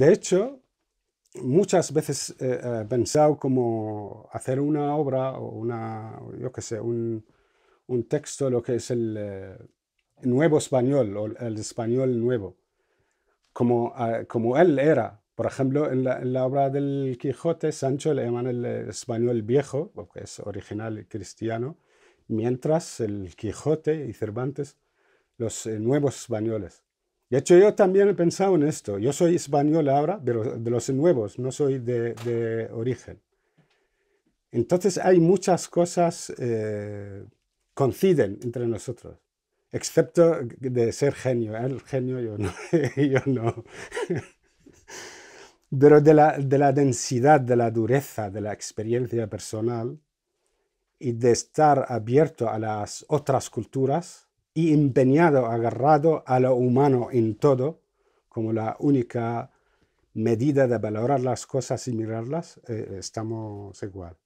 De hecho, muchas veces he eh, eh, pensado como hacer una obra o una, un, texto, lo que es el eh, nuevo español o el español nuevo, como, ah, él era. Por ejemplo, en la, obra del Quijote, Sancho le llaman el español viejo, porque es original cristiano, mientras el Quijote y Cervantes, los nuevos españoles. De hecho, yo también he pensado en esto. Yo soy español ahora, de los, de los nuevos, no soy de, origen. Entonces hay muchas cosas eh, coinciden entre nosotros, excepto de ser genio. El genio yo no. Pero de la densidad, de la dureza, de la experiencia personal y de estar abierto a las otras culturas, y empeñado, agarrado a lo humano en todo, como la única medida de valorar las cosas y mirarlas, eh, estamos igual.